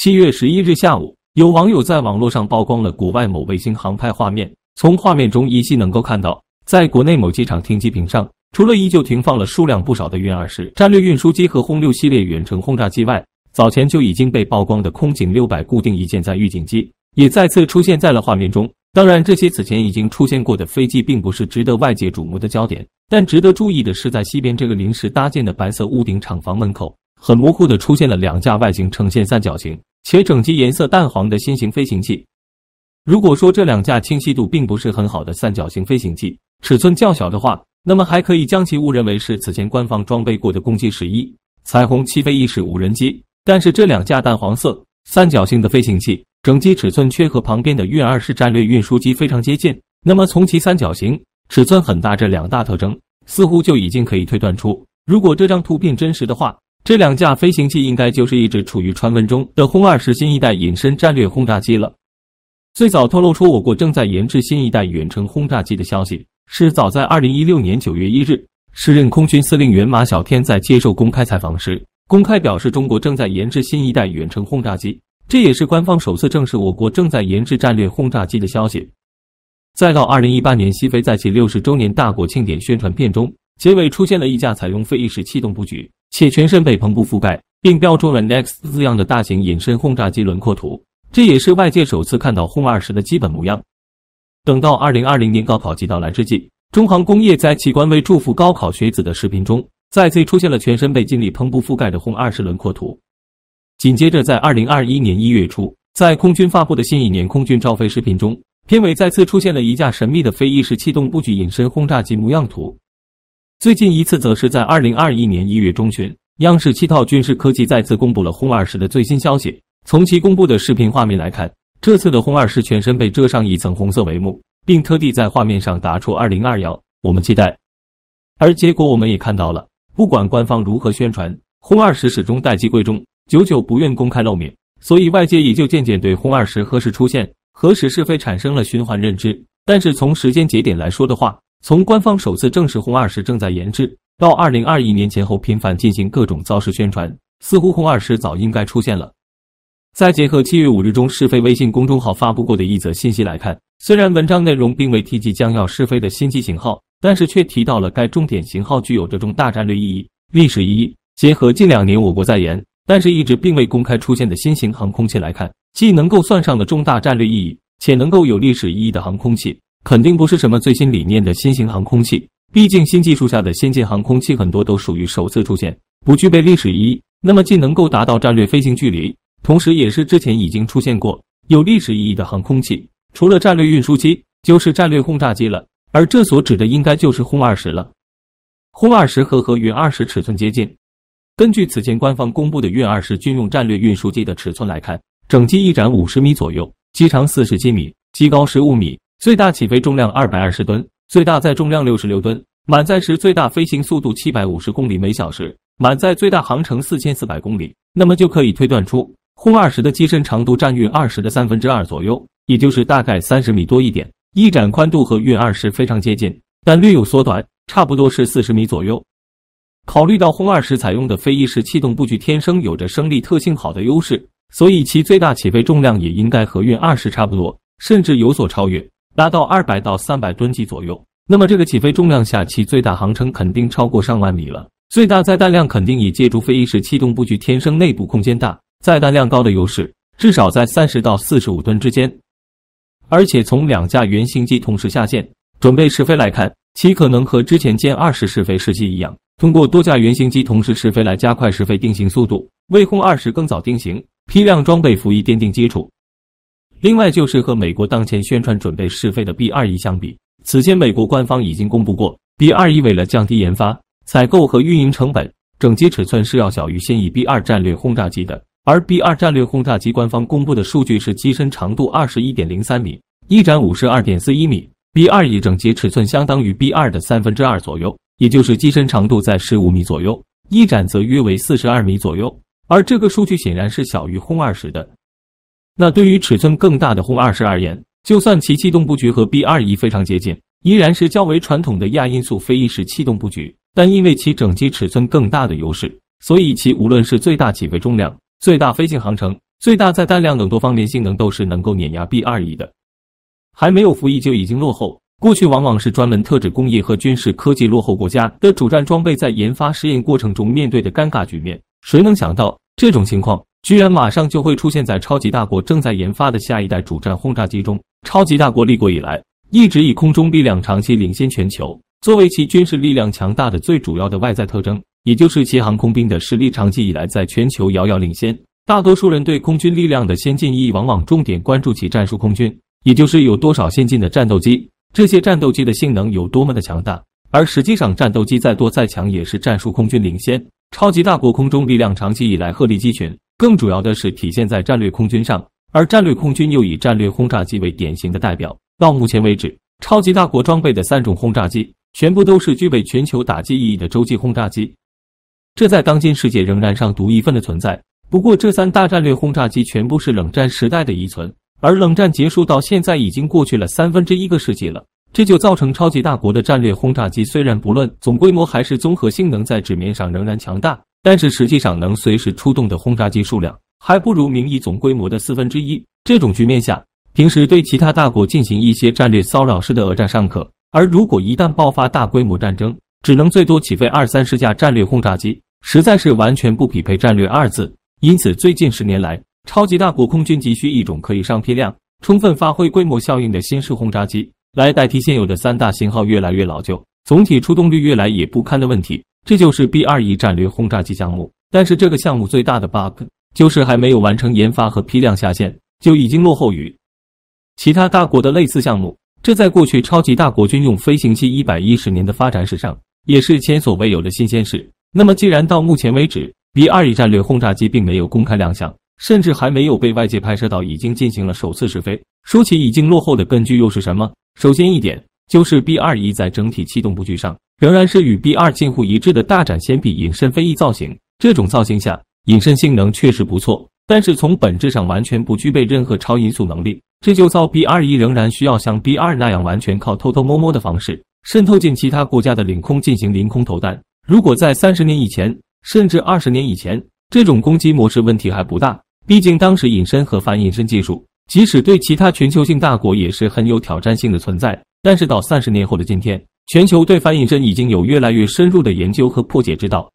七月十一日下午，有网友在网络上曝光了国外某卫星航拍画面。从画面中依稀能够看到，在国内某机场停机坪上，除了依旧停放了数量不少的运二十战略运输机和轰六系列远程轰炸机外，早前就已经被曝光的空警六百固定翼舰载预警机也再次出现在了画面中。当然，这些此前已经出现过的飞机并不是值得外界瞩目的焦点。但值得注意的是，在西边这个临时搭建的白色屋顶厂房门口，很模糊的出现了两架外形呈现三角形。且整机颜色淡黄的新型飞行器，如果说这两架清晰度并不是很好的三角形飞行器，尺寸较小的话，那么还可以将其误认为是此前官方装备过的攻击十一彩虹七飞翼式无人机。但是这两架淡黄色三角形的飞行器，整机尺寸却和旁边的运二十战略运输机非常接近。那么从其三角形、尺寸很大这两大特征，似乎就已经可以推断出，如果这张图片真实的话。这两架飞行器应该就是一直处于传闻中的轰二十新一代隐身战略轰炸机了。最早透露出我国正在研制新一代远程轰炸机的消息是早在二零一六年九月一日，时任空军司令员马晓天在接受公开采访时公开表示中国正在研制新一代远程轰炸机，这也是官方首次证实我国正在研制战略轰炸机的消息。再到二零一八年，西非在其六十周年大国庆典宣传片中结尾出现了一架采用飞翼式气动布局。且全身被篷布覆盖，并标注了 “next” 字样的大型隐身轰炸机轮廓图，这也是外界首次看到轰二十的基本模样。等到二零二零年高考季到来之际，中航工业在其官为祝福高考学子的视频中，再次出现了全身被锦力篷布覆盖的轰二十轮廓图。紧接着，在二零二一年一月初，在空军发布的新一年空军招飞视频中，片尾再次出现了一架神秘的飞翼式气动布局隐身轰炸机模样图。最近一次则是在二零二一年一月中旬，央视七套军事科技再次公布了轰二十的最新消息。从其公布的视频画面来看，这次的轰二十全身被遮上一层红色帷幕，并特地在画面上打出“二零二幺”。我们期待，而结果我们也看到了。不管官方如何宣传，轰二十始终待机柜中，久久不愿公开露面。所以外界也就渐渐对轰二十何时出现、何时试飞产生了循环认知。但是从时间节点来说的话，从官方首次证实轰二十”正在研制，到二零二一年前后频繁进行各种造势宣传，似乎“轰二十”早应该出现了。再结合七月五日中试飞微信公众号发布过的一则信息来看，虽然文章内容并未提及将要试飞的新机型号，但是却提到了该重点型号具有这种大战略意义、历史意义。结合近两年我国在研但是一直并未公开出现的新型航空器来看，既能够算上的重大战略意义，且能够有历史意义的航空器。肯定不是什么最新理念的新型航空器，毕竟新技术下的先进航空器很多都属于首次出现，不具备历史意义。那么既能够达到战略飞行距离，同时也是之前已经出现过有历史意义的航空器，除了战略运输机，就是战略轰炸机了。而这所指的应该就是轰二十了。轰二十和和运二十尺寸接近，根据此前官方公布的运二十军用战略运输机的尺寸来看，整机翼展五十米左右，机长四十七米，机高十五米。最大起飞重量二百二十吨，最大载重量六十六吨，满载时最大飞行速度七百五十公里每小时，满载最大航程四千四百公里。那么就可以推断出，轰二十的机身长度占运二十的三分之二左右，也就是大概三十米多一点。翼展宽度和运二十非常接近，但略有缩短，差不多是四十米左右。考虑到轰二十采用的飞翼式气动布局，天生有着升力特性好的优势，所以其最大起飞重量也应该和运二十差不多，甚至有所超越。达到二百到三百吨级左右，那么这个起飞重量下，其最大航程肯定超过上万米了。最大载弹量肯定也借助飞翼式气动布局天生内部空间大、载弹量高的优势，至少在三十到四十五吨之间。而且从两架原型机同时下线准备试飞来看，其可能和之前歼二十试飞时机一样，通过多架原型机同时试飞来加快试飞定型速度，为轰二十更早定型、批量装备服役奠定基础。另外就是和美国当前宣传准备试飞的 B 二一相比，此前美国官方已经公布过，B 二一为了降低研发、采购和运营成本，整机尺寸是要小于现役 B 二战略轰炸机的。而 B 二战略轰炸机官方公布的数据是机身长度二十一点零三米，翼展五十二点四一米，B 二一整机尺寸相当于 B 二的三分之二左右，也就是机身长度在十五米左右，翼展则约为四十二米左右。而这个数据显然是小于轰二十的。那对于尺寸更大的轰二十而言，就算其气动布局和 B 二一非常接近，依然是较为传统的亚音速飞翼式气动布局。但因为其整机尺寸更大的优势，所以其无论是最大起飞重量、最大飞行航程、最大载弹量等多方面性能都是能够碾压 B 二一的。还没有服役就已经落后，过去往往是专门特指工业和军事科技落后国家的主战装备在研发试验过程中面对的尴尬局面。谁能想到这种情况？居然马上就会出现在超级大国正在研发的下一代主战轰炸机中。超级大国立国以来，一直以空中力量长期领先全球，作为其军事力量强大的最主要的外在特征，也就是其航空兵的实力长期以来在全球遥遥领先。大多数人对空军力量的先进意义，往往重点关注其战术空军，也就是有多少先进的战斗机，这些战斗机的性能有多么的强大。而实际上，战斗机再多再强，也是战术空军领先。超级大国空中力量长期以来鹤立鸡群。更主要的是体现在战略空军上，而战略空军又以战略轰炸机为典型的代表。到目前为止，超级大国装备的三种轰炸机全部都是具备全球打击意义的洲际轰炸机，这在当今世界仍然上独一份的存在。不过，这三大战略轰炸机全部是冷战时代的遗存，而冷战结束到现在已经过去了三分之一个世纪了，这就造成超级大国的战略轰炸机虽然不论总规模还是综合性能，在纸面上仍然强大。但是实际上，能随时出动的轰炸机数量还不如名义总规模的四分之一。这种局面下，平时对其他大国进行一些战略骚扰式的讹战尚可；而如果一旦爆发大规模战争，只能最多起飞二三十架战略轰炸机，实在是完全不匹配“战略”二字。因此，最近十年来，超级大国空军急需一种可以上批量、充分发挥规模效应的新式轰炸机，来代替现有的三大型号越来越老旧、总体出动率越来越不堪的问题。这就是 B 二 E 战略轰炸机项目，但是这个项目最大的 bug 就是还没有完成研发和批量下线，就已经落后于其他大国的类似项目。这在过去超级大国军用飞行器一百一十年的发展史上，也是前所未有的新鲜事。那么，既然到目前为止 B 二 E 战略轰炸机并没有公开亮相，甚至还没有被外界拍摄到已经进行了首次试飞，说起已经落后的根据又是什么？首先一点。就是 B 二一在整体气动布局上仍然是与 B 二近乎一致的大展弦比隐身飞翼造型，这种造型下隐身性能确实不错，但是从本质上完全不具备任何超音速能力，这就造 B 二一仍然需要像 B 二那样完全靠偷偷摸摸的方式渗透进其他国家的领空进行临空投弹。如果在三十年以前，甚至二十年以前，这种攻击模式问题还不大，毕竟当时隐身和反隐身技术即使对其他全球性大国也是很有挑战性的存在。但是到三十年后的今天，全球对反隐身已经有越来越深入的研究和破解之道。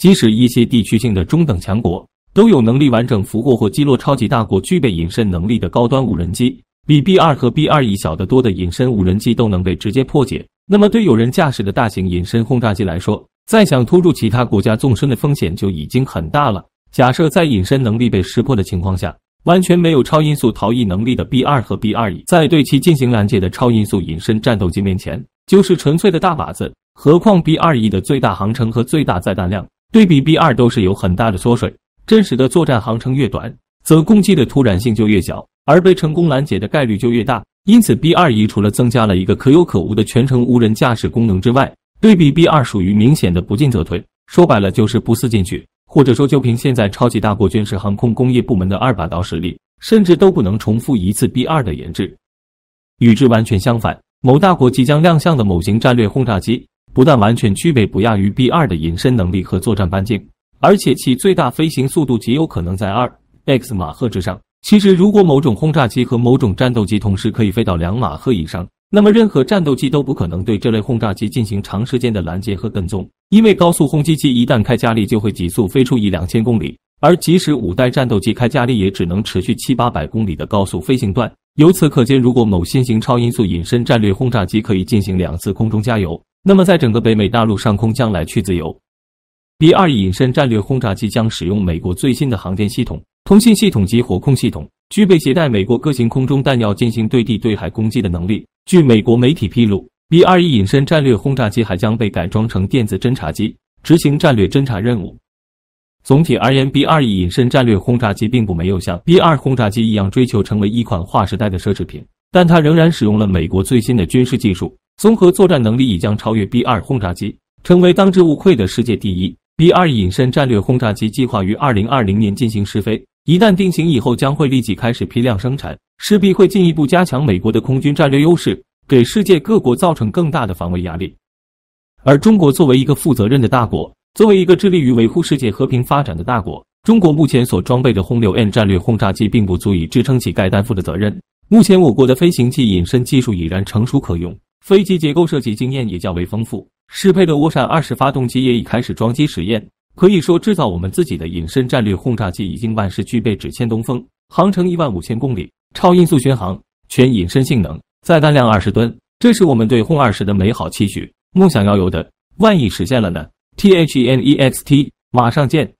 即使一些地区性的中等强国都有能力完整俘获或击落超级大国具备隐身能力的高端无人机，比 B 二和 B 二 E 小得多的隐身无人机都能被直接破解。那么，对有人驾驶的大型隐身轰炸机来说，再想突入其他国家纵深的风险就已经很大了。假设在隐身能力被识破的情况下，完全没有超音速逃逸能力的 B2 和 B2E，在对其进行拦截的超音速隐身战斗机面前，就是纯粹的大靶子。何况 B2E 的最大航程和最大载弹量对比 B2 都是有很大的缩水。真实的作战航程越短，则攻击的突然性就越小，而被成功拦截的概率就越大。因此，B2E 除了增加了一个可有可无的全程无人驾驶功能之外，对比 B2 属于明显的不进则退，说白了就是不思进取。或者说，就凭现在超级大国军事航空工业部门的二把刀实力，甚至都不能重复一次 B 二的研制。与之完全相反，某大国即将亮相的某型战略轰炸机，不但完全具备不亚于 B 二的隐身能力和作战半径，而且其最大飞行速度极有可能在二 X 马赫之上。其实，如果某种轰炸机和某种战斗机同时可以飞到两马赫以上，那么，任何战斗机都不可能对这类轰炸机进行长时间的拦截和跟踪，因为高速轰击机一旦开加力，就会急速飞出一两千公里，而即使五代战斗机开加力，也只能持续七八百公里的高速飞行段。由此可见，如果某新型超音速隐身战略轰炸机可以进行两次空中加油，那么在整个北美大陆上空将来去自由。B 二隐身战略轰炸机将使用美国最新的航电系统、通信系统及火控系统。具备携带美国各型空中弹药进行对地、对海攻击的能力。据美国媒体披露，B-2E 隐身战略轰炸机还将被改装成电子侦察机，执行战略侦察任务。总体而言，B-2E 隐身战略轰炸机并不没有像 B-2 轰炸机一样追求成为一款划时代的奢侈品，但它仍然使用了美国最新的军事技术，综合作战能力已将超越 B-2 轰炸机，成为当之无愧的世界第一。b 2隐身战略轰炸机计划于二零二零年进行试飞。一旦定型以后，将会立即开始批量生产，势必会进一步加强美国的空军战略优势，给世界各国造成更大的防卫压力。而中国作为一个负责任的大国，作为一个致力于维护世界和平发展的大国，中国目前所装备的轰六 N 战略轰炸机并不足以支撑起该担负的责任。目前，我国的飞行器隐身技术已然成熟可用，飞机结构设计经验也较为丰富，适配的涡扇二十发动机也已开始装机实验。可以说，制造我们自己的隐身战略轰炸机已经万事俱备，只欠东风。航程一万五千公里，超音速巡航，全隐身性能，载弹量二十吨，这是我们对轰二十的美好期许。梦想要有的，万一实现了呢？T H E N E X T，马上见。